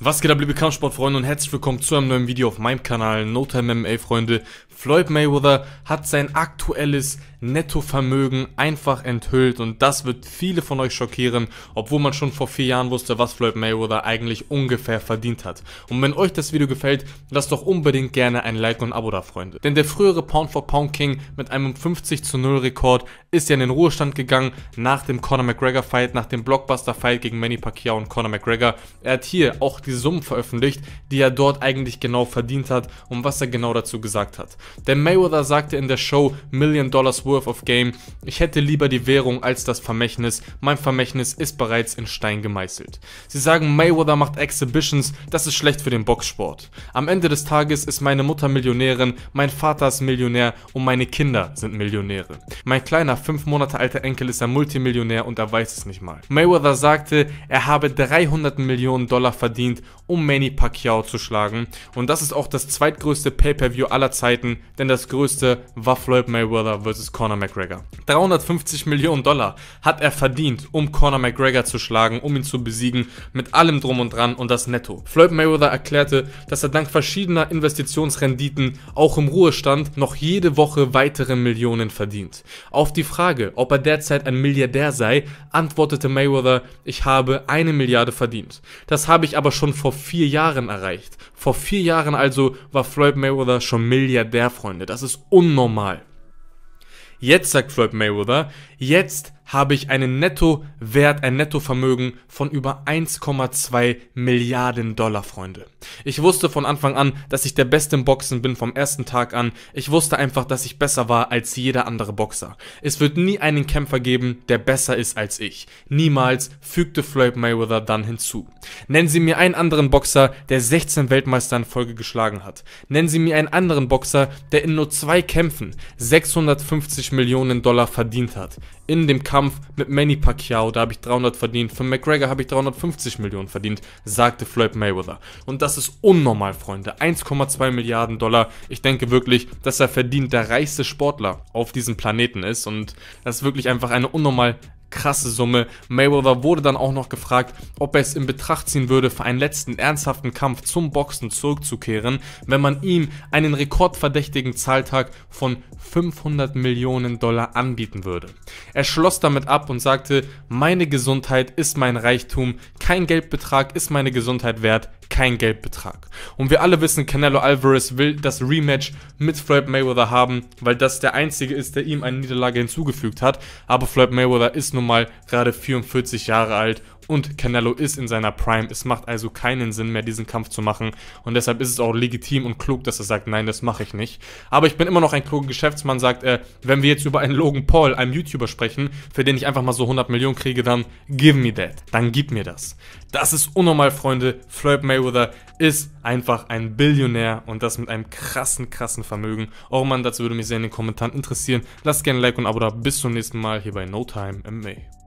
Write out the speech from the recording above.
Was geht ab liebe Kampfsportfreunde und herzlich willkommen zu einem neuen Video auf meinem Kanal No Time MMA Freunde. Floyd Mayweather hat sein aktuelles Nettovermögen einfach enthüllt und das wird viele von euch schockieren, obwohl man schon vor vier Jahren wusste, was Floyd Mayweather eigentlich ungefähr verdient hat. Und wenn euch das Video gefällt, lasst doch unbedingt gerne ein Like und ein Abo da, Freunde. Denn der frühere Pound for Pound King mit einem 50 zu 0 Rekord ist ja in den Ruhestand gegangen nach dem Conor McGregor Fight, nach dem Blockbuster Fight gegen Manny Pacquiao und Conor McGregor. Er hat hier auch die Summen veröffentlicht, die er dort eigentlich genau verdient hat und was er genau dazu gesagt hat. Denn Mayweather sagte in der Show Million Dollars Worth of Game, ich hätte lieber die Währung als das Vermächtnis, mein Vermächtnis ist bereits in Stein gemeißelt. Sie sagen, Mayweather macht Exhibitions, das ist schlecht für den Boxsport. Am Ende des Tages ist meine Mutter Millionärin, mein Vater ist Millionär und meine Kinder sind Millionäre. Mein kleiner, fünf Monate alter Enkel ist ein Multimillionär und er weiß es nicht mal. Mayweather sagte, er habe 300 Millionen Dollar verdient, verdient, um Manny Pacquiao zu schlagen. Und das ist auch das zweitgrößte Pay-Per-View aller Zeiten, denn das größte war Floyd Mayweather vs. Conor McGregor. 350 Millionen Dollar hat er verdient, um Conor McGregor zu schlagen, um ihn zu besiegen, mit allem drum und dran und das netto. Floyd Mayweather erklärte, dass er dank verschiedener Investitionsrenditen auch im Ruhestand noch jede Woche weitere Millionen verdient. Auf die Frage, ob er derzeit ein Milliardär sei, antwortete Mayweather, ich habe eine Milliarde verdient. Das habe ich aber schon schon vor vier Jahren erreicht. Vor vier Jahren also war Floyd Mayweather schon Milliardär, Freunde. Das ist unnormal. Jetzt sagt Floyd Mayweather, jetzt habe ich einen Nettowert, ein Nettovermögen von über 1,2 Milliarden Dollar, Freunde. Ich wusste von Anfang an, dass ich der Beste im Boxen bin vom ersten Tag an. Ich wusste einfach, dass ich besser war als jeder andere Boxer. Es wird nie einen Kämpfer geben, der besser ist als ich. Niemals, fügte Floyd Mayweather dann hinzu. Nennen Sie mir einen anderen Boxer, der 16 Weltmeister in Folge geschlagen hat. Nennen Sie mir einen anderen Boxer, der in nur zwei Kämpfen 650 Millionen Dollar verdient hat. In dem Kampf Kampf mit Manny Pacquiao, da habe ich 300 verdient, für McGregor habe ich 350 Millionen verdient, sagte Floyd Mayweather. Und das ist unnormal, Freunde. 1,2 Milliarden Dollar. Ich denke wirklich, dass er verdient der reichste Sportler auf diesem Planeten ist und das ist wirklich einfach eine unnormal krasse Summe. Mayweather wurde dann auch noch gefragt, ob er es in Betracht ziehen würde, für einen letzten ernsthaften Kampf zum Boxen zurückzukehren, wenn man ihm einen rekordverdächtigen Zahltag von 500 Millionen Dollar anbieten würde. Er schloss damit ab und sagte, meine Gesundheit ist mein Reichtum, kein Geldbetrag ist meine Gesundheit wert, kein Geldbetrag. Und wir alle wissen, Canelo Alvarez will das Rematch mit Floyd Mayweather haben, weil das der einzige ist, der ihm eine Niederlage hinzugefügt hat. Aber Floyd Mayweather ist nun mal gerade 44 Jahre alt und Canelo ist in seiner Prime. Es macht also keinen Sinn mehr, diesen Kampf zu machen. Und deshalb ist es auch legitim und klug, dass er sagt, nein, das mache ich nicht. Aber ich bin immer noch ein kluger Geschäftsmann, sagt er, wenn wir jetzt über einen Logan Paul, einem YouTuber sprechen, für den ich einfach mal so 100 Millionen kriege, dann give me that. Dann gib mir das. Das ist unnormal, Freunde. Floyd Mayweather ist einfach ein Billionär und das mit einem krassen, krassen Vermögen. Auch oh man, dazu würde mich sehr in den Kommentaren interessieren. Lasst gerne ein Like und ein Abo da. Bis zum nächsten Mal hier bei No Time MMA.